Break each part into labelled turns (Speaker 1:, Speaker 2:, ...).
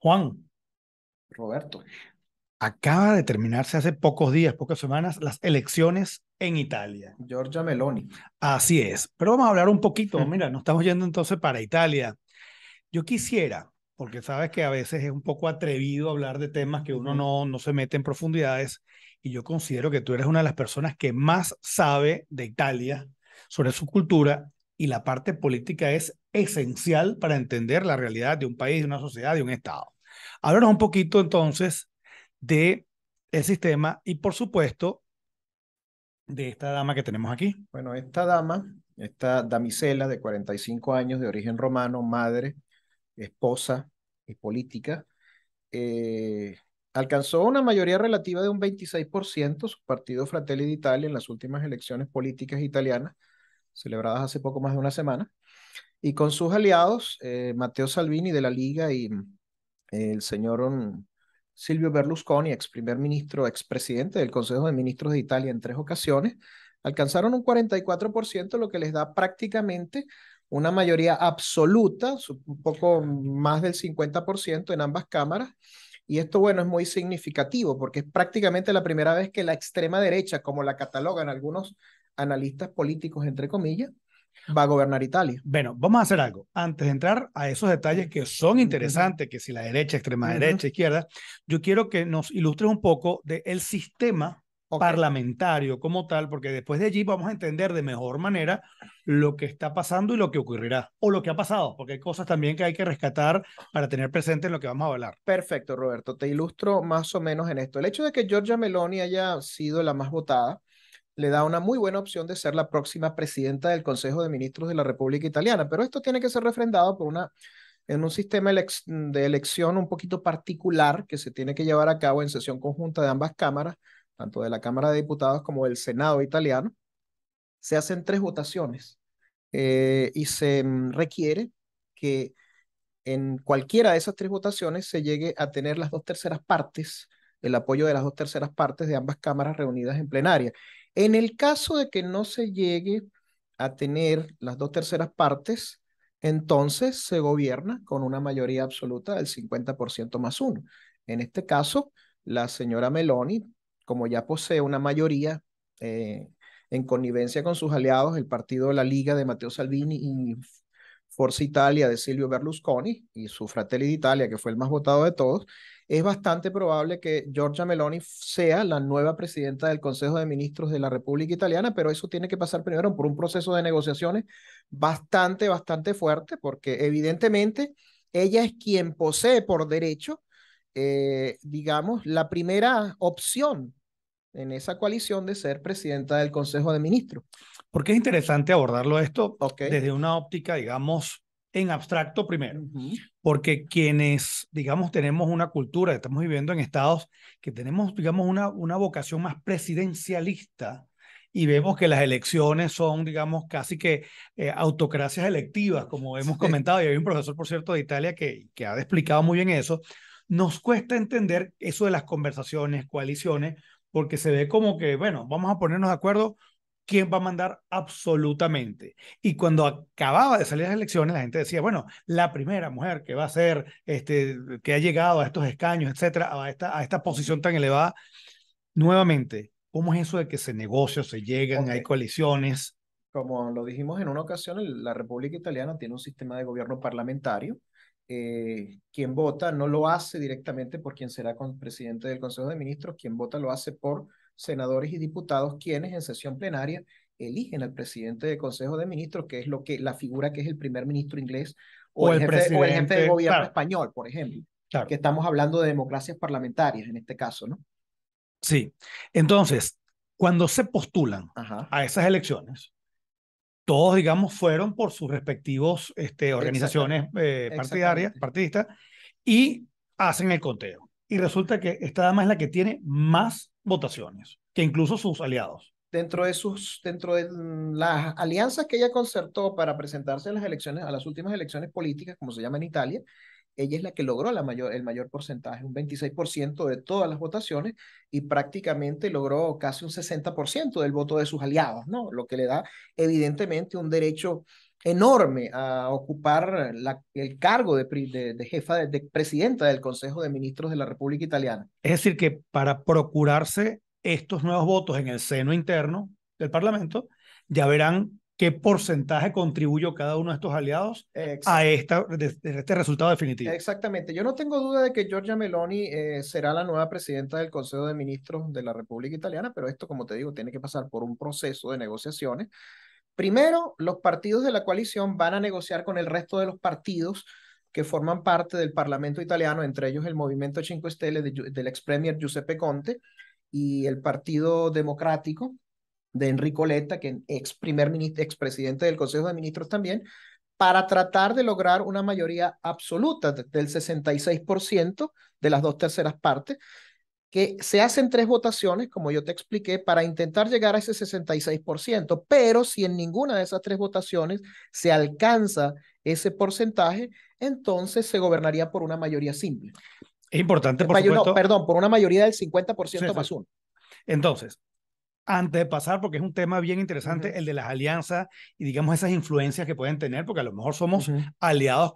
Speaker 1: Juan. Roberto. Acaba de terminarse hace pocos días, pocas semanas, las elecciones en Italia. Giorgia Meloni. Así es. Pero vamos a hablar un poquito. Mira, nos estamos yendo entonces para Italia. Yo quisiera, porque sabes que a veces es un poco atrevido hablar de temas que uno no, no se mete en profundidades, y yo considero que tú eres una de las personas que más sabe de Italia, sobre su cultura, y la parte política es esencial para entender la realidad de un país, de una sociedad, de un Estado. Háblanos un poquito entonces de
Speaker 2: el sistema y por supuesto
Speaker 1: de esta dama que tenemos
Speaker 2: aquí. Bueno, esta dama, esta damisela de 45 años, de origen romano, madre, esposa y política, eh, alcanzó una mayoría relativa de un 26%, su partido Fratelli d'Italia en las últimas elecciones políticas italianas, celebradas hace poco más de una semana, y con sus aliados, Mateo eh, Matteo Salvini de la Liga y mm, el señor mm, Silvio Berlusconi, ex primer ministro, ex presidente del Consejo de Ministros de Italia en tres ocasiones, alcanzaron un 44%, lo que les da prácticamente una mayoría absoluta, un poco más del 50% en ambas cámaras. Y esto, bueno, es muy significativo porque es prácticamente la primera vez que la extrema derecha, como la catalogan algunos analistas políticos, entre comillas, va a gobernar Italia. Bueno, vamos a hacer algo.
Speaker 1: Antes de entrar a esos detalles que son interesantes, que si la derecha, extrema derecha, izquierda, yo quiero que nos ilustres un poco del el sistema parlamentario como tal, porque después de allí vamos a entender de mejor manera lo que está pasando y lo que ocurrirá, o lo que ha pasado, porque hay cosas también que hay que
Speaker 2: rescatar para tener presente en lo que vamos a hablar. Perfecto, Roberto. Te ilustro más o menos en esto. El hecho de que Georgia Meloni haya sido la más votada le da una muy buena opción de ser la próxima presidenta del Consejo de Ministros de la República Italiana, pero esto tiene que ser refrendado por una en un sistema de elección un poquito particular que se tiene que llevar a cabo en sesión conjunta de ambas cámaras, tanto de la Cámara de Diputados como del Senado italiano. Se hacen tres votaciones eh, y se mm, requiere que en cualquiera de esas tres votaciones se llegue a tener las dos terceras partes, el apoyo de las dos terceras partes de ambas cámaras reunidas en plenaria. En el caso de que no se llegue a tener las dos terceras partes, entonces se gobierna con una mayoría absoluta del 50% más uno. En este caso, la señora Meloni, como ya posee una mayoría eh, en connivencia con sus aliados, el partido de la Liga de Matteo Salvini y Forza Italia de Silvio Berlusconi y su Fratelli Italia que fue el más votado de todos, es bastante probable que Giorgia Meloni sea la nueva presidenta del Consejo de Ministros de la República Italiana, pero eso tiene que pasar primero por un proceso de negociaciones bastante, bastante fuerte, porque evidentemente ella es quien posee por derecho, eh, digamos, la primera opción en esa coalición de ser presidenta del Consejo de Ministros. Porque es interesante abordarlo esto desde una óptica, digamos, en abstracto primero,
Speaker 1: porque quienes, digamos, tenemos una cultura, estamos viviendo en estados que tenemos, digamos, una, una vocación más presidencialista y vemos que las elecciones son, digamos, casi que eh, autocracias electivas, como hemos comentado, y hay un profesor, por cierto, de Italia que, que ha explicado muy bien eso, nos cuesta entender eso de las conversaciones, coaliciones, porque se ve como que, bueno, vamos a ponernos de acuerdo quién va a mandar absolutamente. Y cuando acababa de salir las elecciones, la gente decía, bueno, la primera mujer que va a ser, este, que ha llegado a estos escaños, etcétera, a esta, a esta posición tan elevada, nuevamente, ¿cómo es eso de que se negocia, se llegan, hay coaliciones?
Speaker 2: Como lo dijimos en una ocasión, la República Italiana tiene un sistema de gobierno parlamentario. Eh, quien vota no lo hace directamente por quien será con, presidente del Consejo de Ministros, quien vota lo hace por senadores y diputados quienes en sesión plenaria eligen al presidente del Consejo de Ministros, que es lo que la figura que es el primer ministro inglés o, el, jefe, de gobierno español, por ejemplo, que estamos hablando de democracias parlamentarias en este caso, ¿no?
Speaker 1: Sí. Entonces, cuando se postulan
Speaker 2: a esas elecciones,
Speaker 1: todos, digamos, fueron por sus respectivos este, organizaciones eh, partidarias, partidistas, y hacen el conteo y resulta que esta dama es la que tiene
Speaker 2: más votaciones que incluso sus aliados. Dentro de, sus, dentro de las alianzas que ella concertó para presentarse a las elecciones, a las últimas elecciones políticas, como se llama en Italia, ella es la que logró la mayor, el mayor porcentaje, un 26% de todas las votaciones y prácticamente logró casi un 60% del voto de sus aliados, ¿no? Lo que le da evidentemente un derecho enorme a ocupar el cargo de, jefa, de, presidenta del Consejo de Ministros de la República Italiana.
Speaker 1: Es decir, que para procurarse estos nuevos votos en el seno interno del Parlamento, ya verán qué porcentaje contribuyó cada uno de estos aliados a, esta, este resultado definitivo.
Speaker 2: Exactamente. Yo no tengo duda de que Giorgia Meloni eh, será la nueva presidenta del Consejo de Ministros de la República Italiana, pero esto, como te digo, tiene que pasar por un proceso de negociaciones Primero, los partidos de la coalición van a negociar con el resto de los partidos que forman parte del Parlamento italiano, entre ellos el Movimiento 5 Stelle del ex premier Giuseppe Conte y el Partido Democrático de Enrico Letta, que es ex primer ministro, ex presidente del Consejo de Ministros también, para tratar de lograr una mayoría absoluta del 66% de las dos terceras partes que se hacen tres votaciones, como yo te expliqué, para intentar llegar a ese 66%, pero si en ninguna de esas tres votaciones se alcanza ese porcentaje, entonces se gobernaría por una mayoría simple. Es importante, por supuesto. perdón, por una mayoría del 50% más uno.
Speaker 1: Entonces, antes de pasar, porque es un tema bien interesante, el de las alianzas y digamos esas influencias que pueden tener, porque a lo mejor somos aliados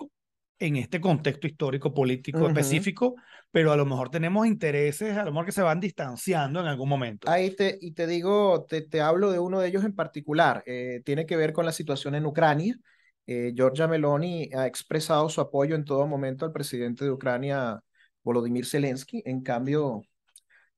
Speaker 1: en este contexto histórico, político específico, pero a lo mejor tenemos intereses, a lo mejor que se van
Speaker 2: distanciando en algún momento. Ahí te, y te digo, te, te hablo de uno de ellos en particular, eh, tiene que ver con la situación en Ucrania. Eh, Georgia Meloni ha expresado su apoyo en todo momento al presidente de Ucrania, Volodymyr Zelensky. En cambio,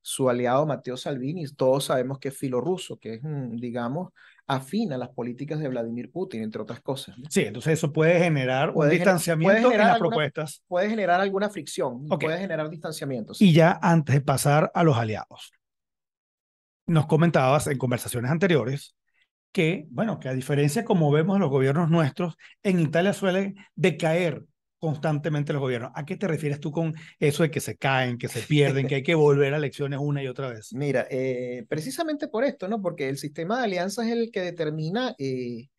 Speaker 2: su aliado Mateo Salvini, todos sabemos que es filorruso, que es, digamos, afina las políticas de Vladimir Putin, entre otras cosas.
Speaker 1: Sí, entonces eso puede generar puede un distanciamiento en las propuestas.
Speaker 2: Puede generar alguna fricción, puede generar distanciamientos. Y
Speaker 1: ya antes de pasar a los aliados, nos comentabas en conversaciones anteriores que, bueno, que a diferencia como vemos los gobiernos nuestros, en Italia suelen decaer constantemente los gobiernos. ¿A qué te refieres tú con eso de que se caen, que se pierden, que hay que volver a elecciones una y
Speaker 2: otra vez? Mira, eh, precisamente por esto, ¿no? Porque el sistema de alianzas es el que determina eh,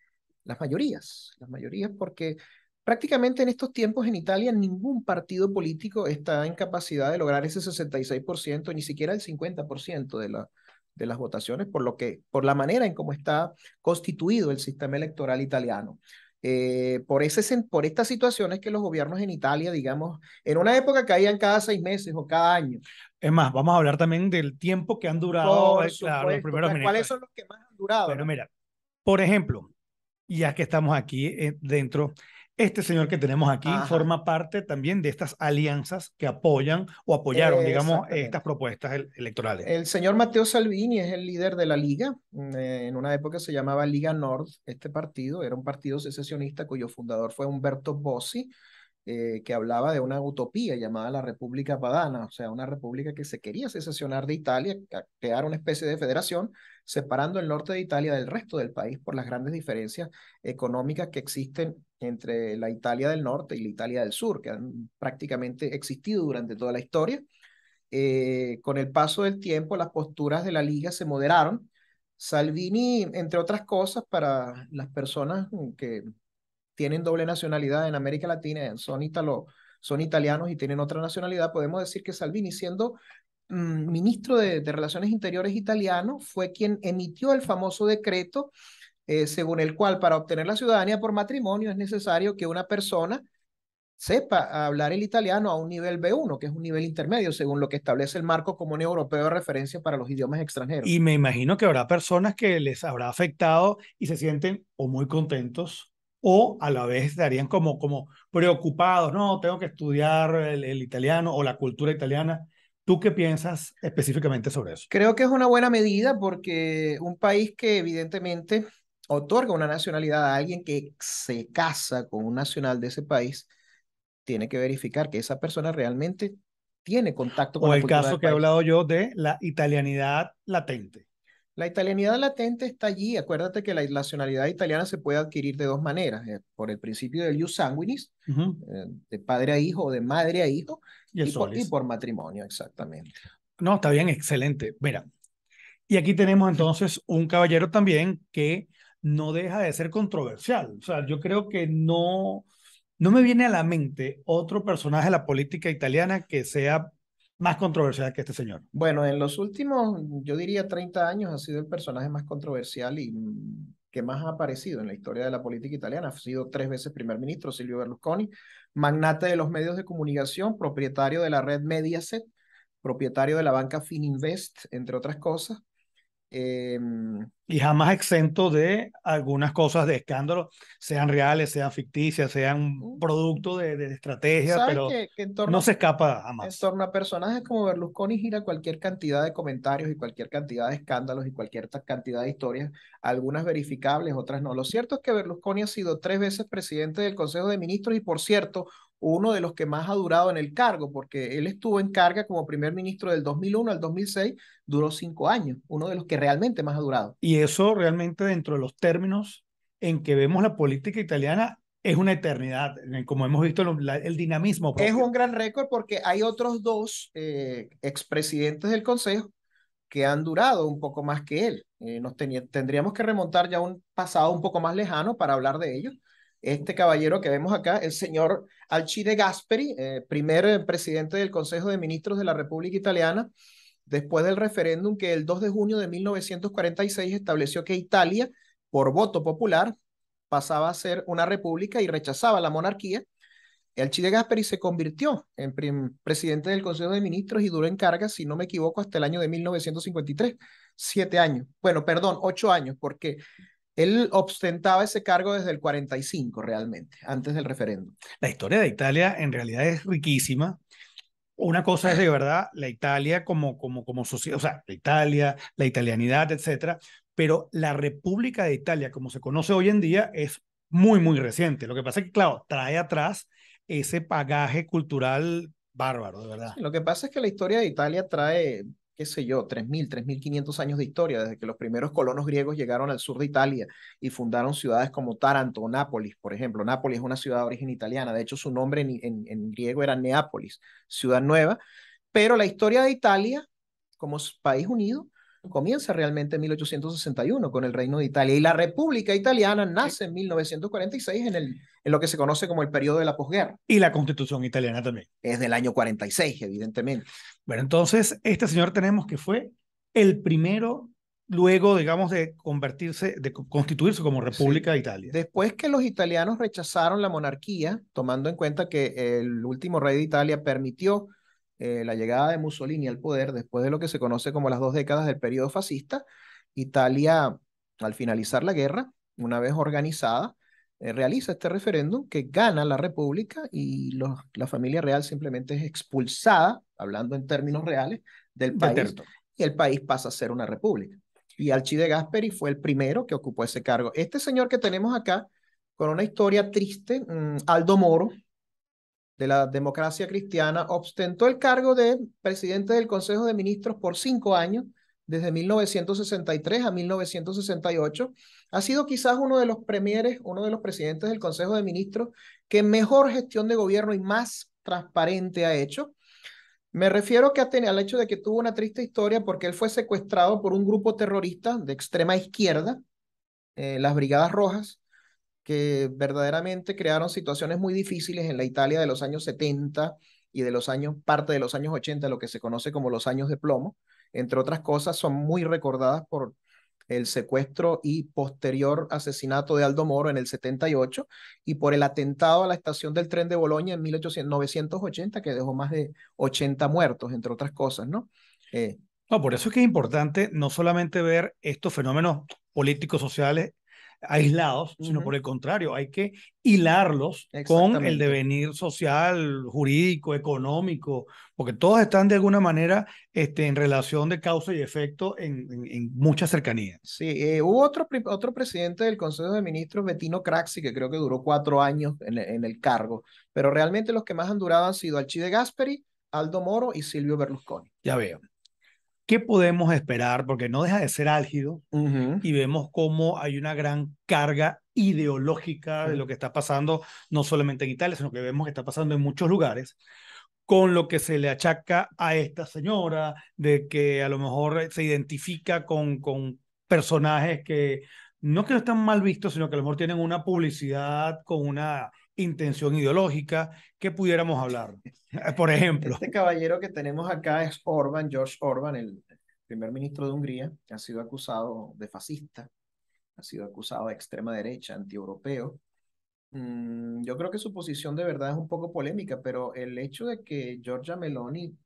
Speaker 2: las mayorías, las mayorías porque prácticamente en estos tiempos en Italia ningún partido político está en capacidad de lograr ese 66%, ni siquiera el 50% de de las votaciones por lo que por la manera en cómo está constituido el sistema electoral italiano. Eh, por, ese, por estas situaciones que los gobiernos en Italia, digamos, en una época caían cada seis meses o cada año. Es más, vamos a hablar también
Speaker 1: del tiempo que han durado eh, claro, ¿Cuáles son los que más han durado? Bueno, mira, por ejemplo, ya que estamos aquí eh, dentro, este señor que tenemos aquí forma parte también de estas alianzas que apoyan o apoyaron, digamos, estas propuestas electorales.
Speaker 2: El señor Mateo Salvini es el líder de la Liga. Mm, eh, en una época se llamaba Liga Nord, este partido. Era un partido secesionista cuyo fundador fue Humberto Bossi, eh, que hablaba de una utopía llamada la República Padana, o sea, una república que se quería secesionar de Italia, crear una especie de federación separando el norte de Italia del resto del país por las grandes diferencias económicas que existen entre la Italia del norte y la Italia del sur, que han prácticamente existido durante toda la historia. Eh, con el paso del tiempo, las posturas de la liga se moderaron. Salvini, entre otras cosas, para las personas que tienen doble nacionalidad en América Latina, son italianos y tienen otra nacionalidad, podemos decir que Salvini, siendo Mm, ministro de, Relaciones Interiores italiano, fue quien emitió el famoso decreto eh, según el cual para obtener la ciudadanía por matrimonio es necesario que una persona sepa hablar el italiano a un nivel B1, que es un nivel intermedio, según lo que establece el marco común europeo de referencia para los idiomas extranjeros. Y me
Speaker 1: imagino que habrá personas que les habrá afectado y se sienten o muy contentos o a la vez estarían como, como preocupados, no, tengo que estudiar el italiano o la cultura italiana. ¿Tú qué piensas específicamente sobre eso?
Speaker 2: Creo que es una buena medida porque un país que evidentemente otorga una nacionalidad a alguien que se casa con un nacional de ese país, tiene que verificar que esa persona realmente tiene contacto con o el caso que he hablado yo de la italianidad latente. La italianidad latente está allí. Acuérdate que la nacionalidad italiana se puede adquirir de dos maneras, eh, por el principio de ius sanguinis, eh, de padre a hijo o de madre a hijo, y, por, y, por, matrimonio, exactamente.
Speaker 1: No, está bien, excelente. Mira, y aquí tenemos entonces un caballero también que no deja de ser controversial. O sea, yo creo que no, no me viene a la mente otro personaje de la política italiana que sea más controversial que este señor?
Speaker 2: Bueno, en los últimos, yo diría 30 años, ha sido el personaje más controversial y mm, que más ha aparecido en la historia de la política italiana. Ha sido tres veces primer ministro, Silvio Berlusconi, magnate de los medios de comunicación, propietario de la red Mediaset, propietario de la banca Fininvest, entre otras cosas, Em,
Speaker 1: y jamás exento de algunas cosas de escándalo, sean reales, sean ficticias, sean mm. producto de, de estrategia, pero no se escapa
Speaker 2: jamás. En torno a personajes como Berlusconi gira cualquier cantidad de comentarios y cualquier cantidad de escándalos y cualquier cantidad de historias, algunas verificables, otras no. Lo cierto es que Berlusconi ha sido tres veces presidente del Consejo de Ministros y, por cierto, uno de los que más ha durado en el cargo, porque él estuvo en carga como primer ministro del 2001 al 2006, duró cinco años, uno de los que realmente más ha durado.
Speaker 1: Y eso realmente dentro de los términos en que vemos la política italiana es una eternidad, como hemos visto el dinamismo.
Speaker 2: Es un gran récord porque hay otros dos eh, expresidentes del Consejo que han durado un poco más que él. Eh, nos tendríamos que remontar ya a un pasado un poco más lejano para hablar de ellos este caballero que vemos acá, el señor Alcide Gasperi, eh, primer eh, presidente del Consejo de Ministros de la República Italiana, después del referéndum que el 2 de junio de 1946 estableció que Italia, por voto popular, pasaba a ser una república y rechazaba la monarquía. Alcide Gasperi se convirtió en presidente del Consejo de Ministros y duró en carga, si no me equivoco, hasta el año de 1953, siete años, bueno, perdón, ocho años, porque él ostentaba ese cargo desde el 45 realmente, antes del referéndum. La historia de Italia en
Speaker 1: realidad es riquísima. Una cosa es de verdad la Italia como, como, como sociedad, o sea, la Italia, la italianidad, etcétera, pero la República de Italia, como se conoce hoy en día, es muy, muy reciente. Lo que pasa es que, claro, trae atrás ese bagaje
Speaker 2: cultural bárbaro, de verdad. Lo que pasa es que la historia de Italia trae qué sé yo, 3.000, 3.500 años de historia, desde que los primeros colonos griegos llegaron al sur de Italia y fundaron ciudades como Taranto o Nápoles, por ejemplo. Nápoles es una ciudad de origen italiana, de hecho su nombre en, griego era Neápolis, ciudad nueva, pero la historia de Italia como país unido comienza realmente en 1861 con el Reino de Italia y la República Italiana nace en 1946 en, el, en lo que se conoce como el periodo de la posguerra. Y la Constitución italiana también. Es del año 46, evidentemente. Bueno, entonces este señor tenemos que fue
Speaker 1: el primero luego, digamos, de convertirse, de constituirse como República
Speaker 2: de Italia. Después que los italianos rechazaron la monarquía, tomando en cuenta que el último rey de Italia permitió eh, la llegada de Mussolini al poder, después de lo que se conoce como las dos décadas del periodo fascista, Italia, al finalizar la guerra, una vez organizada, eh, realiza este referéndum que gana la República y la familia real simplemente es expulsada, hablando en términos reales, del país. Y el país pasa a ser una república. Y Alcide Gasperi fue el primero que ocupó ese cargo. Este señor que tenemos acá, con una historia triste, mm, Aldo Moro, de la democracia cristiana, ostentó el cargo de presidente del Consejo de Ministros por cinco años, desde 1963 a 1968. Ha sido quizás uno de los premieres, uno de los presidentes del Consejo de Ministros que mejor gestión de gobierno y más transparente ha hecho. Me refiero que al hecho de que tuvo una triste historia porque él fue secuestrado por un grupo terrorista de extrema izquierda, eh, las Brigadas Rojas, que verdaderamente crearon situaciones muy difíciles en la Italia de los años 70 y de los años, parte de los años 80, lo que se conoce como los años de plomo. Entre otras cosas, son muy recordadas por el secuestro y posterior asesinato de Aldo Moro en el 78 y por el atentado a la estación del tren de Bolonia en 1980 que dejó más de 80 muertos, entre otras cosas, ¿no? Eh, no, por eso
Speaker 1: es que es importante no solamente ver estos fenómenos políticos, sociales aislados, sino por el contrario, hay que hilarlos con el devenir social, jurídico, económico, porque todos están de alguna manera este, en relación de causa
Speaker 2: y efecto en, en,
Speaker 1: mucha cercanía.
Speaker 2: Sí, eh, hubo otro, otro presidente del Consejo de Ministros, Bettino Craxi, que creo que duró cuatro años en, e, en el cargo, pero realmente los que más han durado han sido Alchide Gasperi, Aldo Moro y Silvio Berlusconi. Ya veo. ¿Qué
Speaker 1: podemos esperar? Porque no deja de ser álgido y vemos cómo hay una gran carga ideológica de lo que está pasando, no solamente en Italia, sino que vemos que está pasando en muchos lugares, con lo que se le achaca a esta señora, de que a lo mejor eh, se identifica con, con personajes que no que no están mal vistos, sino que a lo mejor tienen una publicidad con una intención ideológica que pudiéramos hablar. Eh, por ejemplo. Este
Speaker 2: caballero que tenemos acá es Orban, George Orban, el primer ministro de Hungría, que ha sido acusado de fascista, ha sido acusado de extrema derecha, anti europeo. Mm, yo creo que su posición de verdad es un poco polémica, pero el hecho de que Georgia Meloni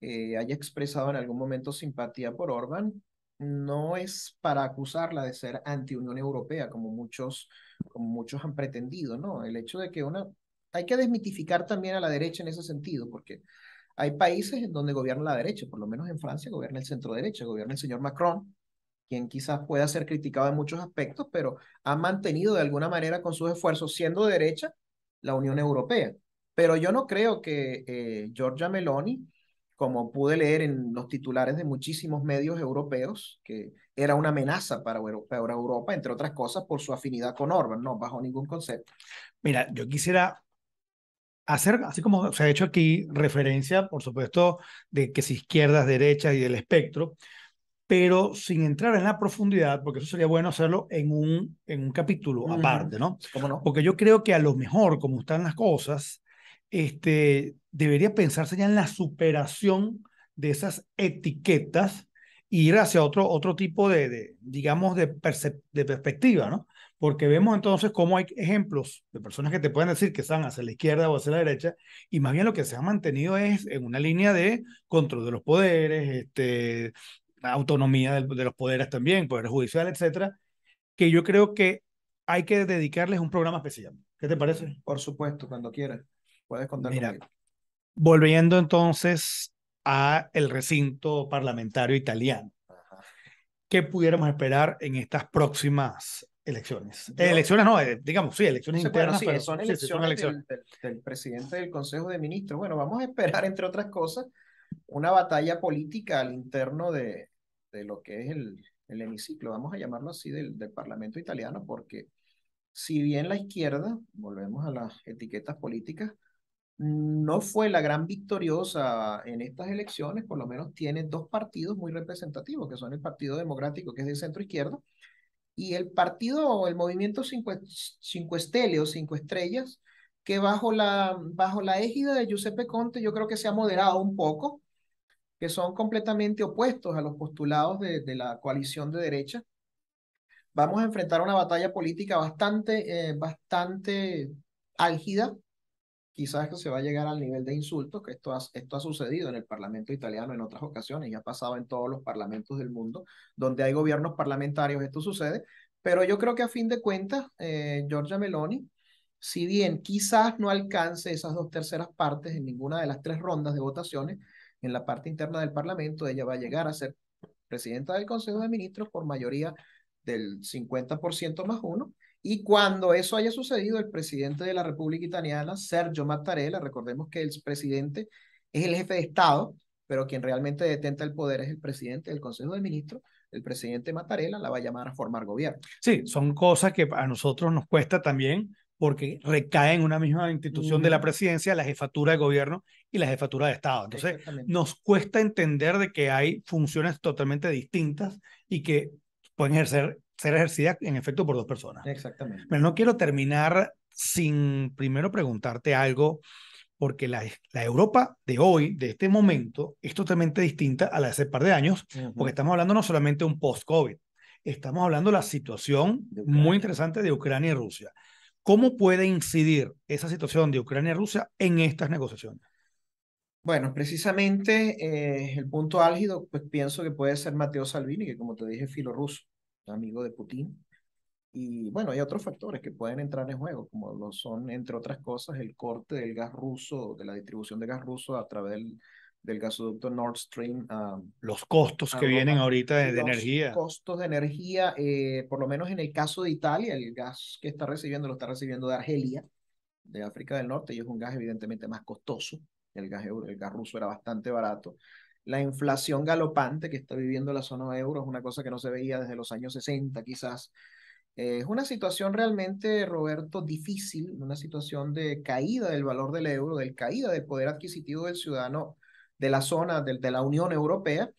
Speaker 2: eh, haya expresado en algún momento simpatía por Orban no es para acusarla de ser anti-Unión Europea, como muchos, como muchos han pretendido, ¿no? El hecho de que una... Hay que desmitificar también a la derecha en ese sentido, porque hay países en donde gobierna la derecha, por lo menos en Francia gobierna el centro derecha, gobierna el señor Macron, quien quizás pueda ser criticado en muchos aspectos, pero ha mantenido de alguna manera con sus esfuerzos, siendo derecha, la Unión Europea. Pero yo no creo que Georgia eh, Giorgia Meloni como pude leer en los titulares de muchísimos medios europeos, que era una amenaza para Europa, entre otras cosas, por su afinidad con Orban, no bajo ningún concepto. Mira, yo quisiera hacer,
Speaker 1: así como se ha hecho aquí, referencia, por supuesto, de que si izquierdas, derechas y del espectro, pero sin entrar en la profundidad, porque eso sería bueno hacerlo en un, en un capítulo aparte, ¿no? Porque yo creo que a lo mejor, como están las cosas, este, debería pensarse ya en la superación de esas etiquetas e ir hacia otro, otro tipo de, digamos, de, perspectiva, ¿no? Porque vemos entonces cómo hay ejemplos de personas que te pueden decir que están hacia la izquierda o hacia la derecha, y más bien lo que se ha mantenido es en una línea de control de los poderes, este, autonomía de, los poderes también, poder judicial, etcétera, que yo creo que hay que dedicarles un programa especial. ¿Qué te parece? Por supuesto, cuando quieras. Puedes contar Volviendo entonces a el recinto parlamentario italiano. ¿Qué pudiéramos esperar en estas próximas elecciones? elecciones no, eh, digamos, sí, elecciones internas. sí, son elecciones,
Speaker 2: Del, presidente del Consejo de Ministros. Bueno, vamos a esperar, entre otras cosas, una batalla política al interno de, de lo que es el, el hemiciclo, vamos a llamarlo así, del, del, Parlamento italiano, porque si bien la izquierda, volvemos a las etiquetas políticas, no fue la gran victoriosa en estas elecciones, por lo menos tiene dos partidos muy representativos, que son el Partido Democrático, que es de centro izquierdo y el partido, el movimiento cinco, cinco cinco estrellas, que bajo la, bajo la égida de Giuseppe Conte yo creo que se ha moderado un poco, que son completamente opuestos a los postulados de, la coalición de derecha. Vamos a enfrentar una batalla política bastante, eh, bastante álgida, quizás se va a llegar al nivel de insultos, que esto ha, esto ha sucedido en el Parlamento italiano en otras ocasiones ya ha pasado en todos los parlamentos del mundo, donde hay gobiernos parlamentarios, esto sucede, pero yo creo que a fin de cuentas, eh, Giorgia Meloni, si bien quizás no alcance esas dos terceras partes en ninguna de las tres rondas de votaciones, en la parte interna del Parlamento, ella va a llegar a ser presidenta del Consejo de Ministros por mayoría del 50% más uno, y cuando eso haya sucedido, el presidente de la República Italiana, Sergio Mattarella, recordemos que el presidente es el jefe de Estado, pero quien realmente detenta el poder es el presidente del Consejo de Ministros, el presidente Mattarella la va a llamar a formar gobierno. Sí, son cosas que
Speaker 1: a nosotros nos cuesta también porque recae en una misma institución de la presidencia, la jefatura de gobierno y la jefatura de Estado. Entonces, nos cuesta entender de que hay funciones totalmente distintas y que pueden ejercer ser ejercida en efecto por dos personas. Exactamente. Pero no quiero terminar sin primero preguntarte algo, porque la, Europa de hoy, de este momento, es totalmente distinta a la de hace un par de años, porque estamos hablando no solamente de un post-COVID, estamos hablando de la situación muy interesante de Ucrania y Rusia. ¿Cómo puede incidir esa situación de Ucrania y Rusia en estas
Speaker 2: negociaciones? Bueno, precisamente eh, el punto álgido, pues pienso que puede ser Mateo Salvini, que como te dije, filo ruso amigo de Putin. Y bueno, hay otros factores que pueden entrar en juego, como lo son, entre otras cosas, el corte del gas ruso, de la distribución de gas ruso a través del, gasoducto Nord Stream. los costos que vienen ahorita de, los energía. Costos de energía, eh, por lo menos en el caso de Italia, el gas que está recibiendo lo está recibiendo de Argelia, de África del Norte, y es un gas evidentemente más costoso. el gas ruso era bastante barato la inflación galopante que está viviendo la zona euro, es una cosa que no se veía desde los años 60 quizás. Eh, es una situación realmente, Roberto, difícil, una situación de caída del valor del euro, de caída del poder adquisitivo del ciudadano de la zona, de, de la Unión Europea.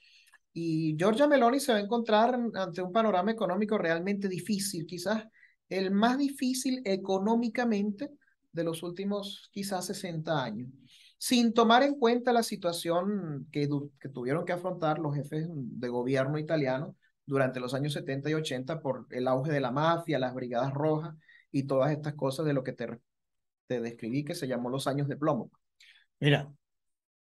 Speaker 2: Y Georgia Meloni se va a encontrar ante un panorama económico realmente difícil, quizás el más difícil económicamente de los últimos quizás 60 años sin tomar en cuenta la situación que, tuvieron que afrontar los jefes de gobierno italiano durante los años 70 y 80 por el auge de la mafia, las brigadas rojas y todas estas cosas de lo que te, describí que se llamó los años de plomo.
Speaker 1: Mira,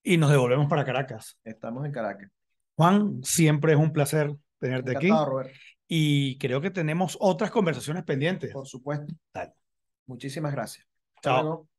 Speaker 1: y nos devolvemos para Caracas.
Speaker 2: Estamos en Caracas.
Speaker 1: Juan, siempre es un placer tenerte aquí. Robert. Y creo que tenemos otras conversaciones pendientes. Por supuesto. Muchísimas gracias. Chao.